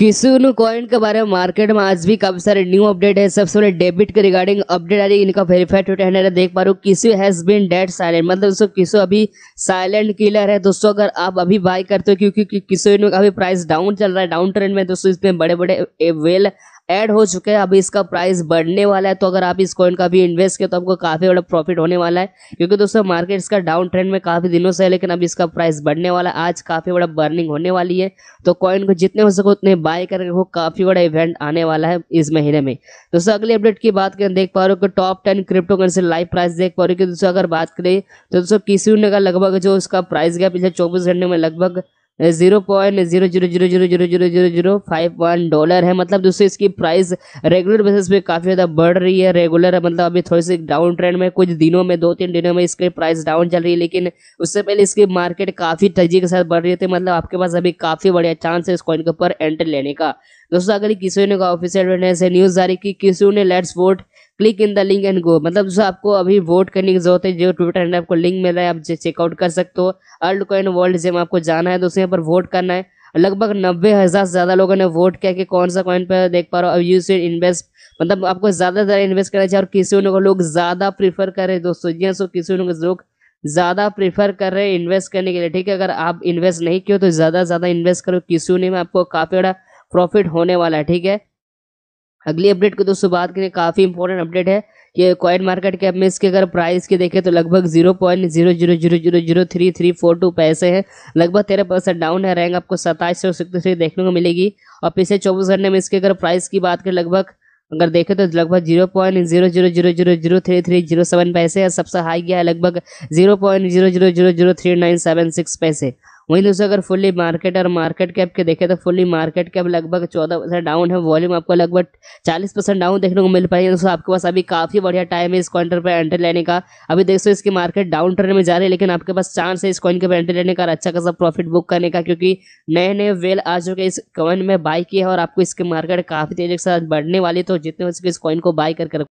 किसून कॉइन के बारे में मार्केट में आज भी काफी सारे न्यू अपडेट है सबसे पहले डेबिट के रिगार्डिंग अपडेट आ रही है इनका वेरीफाइड ट्विटर हैंडल देख पा रहा हूँ किसु हैज बीन डेड साइलेंट मतलब दोस्तों किसु अभी साइलेंट किलर है दोस्तों अगर आप अभी बाय करते हो क्योंकि किसू का अभी प्राइस डाउन चल रहा है डाउन ट्रेंड में दोस्तों इसमें बड़े बड़े वेल ऐड हो चुके हैं अभी इसका प्राइस बढ़ने वाला है तो अगर आप इस कॉइन का भी इन्वेस्ट किए तो आपको काफ़ी बड़ा प्रॉफिट होने वाला है क्योंकि दोस्तों मार्केट इसका डाउन ट्रेंड में काफ़ी दिनों से है लेकिन अभी इसका प्राइस बढ़ने वाला है आज काफ़ी बड़ा बर्निंग होने वाली है तो कॉइन को जितने हो सको उतने बाय कर वो काफ़ी बड़ा इवेंट आने वाला है इस महीने में दोस्तों अगली अपडेट की बात करें देख पा रहे हो कि top ten cryptocurrency live price देख पा रहे हो कि दोस्तों अगर बात करें तो दोस्तों किसी ने का लगभग जो उसका प्राइस गया पिछले चौबीस घंटे में लगभग zero point zero zero zero zero zero zero zero zero five one dollar है मतलब दोस्तों इसकी प्राइस रेगुलर बेसिस पे काफ़ी ज़्यादा बढ़ रही है रेगुलर है मतलब अभी थोड़ी सी डाउन ट्रेंड में कुछ दिनों में दो तीन दिनों में इसकी प्राइस डाउन चल रही है लेकिन उससे पहले इसकी मार्केट काफ़ी तेजी के साथ बढ़ रही थी मतलब आपके पास अभी काफ़ी बढ़िया चांस है इस कॉइन के ऊपर एंट्री लेने का दोस्तों अगर किसी ने ऑफिशियल न्यूज़ जारी की किसी ने let's vote click in the link and go मतलब जो आपको अभी वोट करने की जरूरत है जो ट्विटर हैंडल आपको लिंक मिला है आप चेकआउट कर सकते हो अर्ल्ड कॉइन वर्ल्ड जिम आपको जाना है तो उसके यहाँ पर वोट करना है लगभग नब्बे हज़ार से ज़्यादा लोगों ने वोट किया कि कौन सा कॉइन पर देख पा रहा हो यू सी इन्वेस्ट मतलब आपको ज़्यादा ज़्यादा इन्वेस्ट करना चाहिए और किसी को लोग ज़्यादा प्रीफर कर रहे हैं दोस्तों जी सो किसी लोग ज़्यादा प्रीफर कर रहे हैं इन्वेस्ट करने के लिए ठीक है अगर आप इन्वेस्ट नहीं किए तो ज़्यादा ज़्यादा इन्वेस्ट करो किसी में आपको काफ़ी बड़ा प्रॉफिट होने वाला है ठीक है अगली अपडेट की दोस्तों बात करें काफ़ी इंपॉर्टेंट अपडेट है कि कॉइन मार्केट कैप में इसके अगर प्राइस के देखें तो लगभग zero point zero zero zero zero zero three three four two पैसे हैं लगभग तेरह परसेंट डाउन है रैंक आपको सत्ताईस सौ सिक्स देखने को मिलेगी और पिछले चौबीस घंटे में इसके अगर प्राइस की बात करें लगभग अगर देखें तो लगभग zero point zero zero zero zero zero three three zero seven पैसे है सबसे हाई गया है लगभग zero point zero zero zero zero three nine seven six पैसे वहीं दोस्तों अगर फुल्ली मार्केट और मार्केट कैप के देखें तो फुल्ली मार्केट कैप लगभग चौदह परसेंट डाउन है वॉल्यूम आपको लगभग चालीस परसेंट डाउन देखने को मिल पाएगी दोस्तों आपके पास अभी काफ़ी बढ़िया टाइम है इस काउंटर पर एंट्री लेने का अभी सो इसकी मार्केट डाउन ट्रेंड में जा रही है लेकिन आपके पास चांस है इस कॉइन के पर एंट्री लेने का और अच्छा खासा प्रॉफिट बुक करने का क्योंकि नए नए वेल आ चुके इस कॉइन में बाई किया है और आपको इसकी मार्केट काफ़ी तेजी के साथ बढ़ने वाली तो जितने हो सके इस कॉइन को बाई कर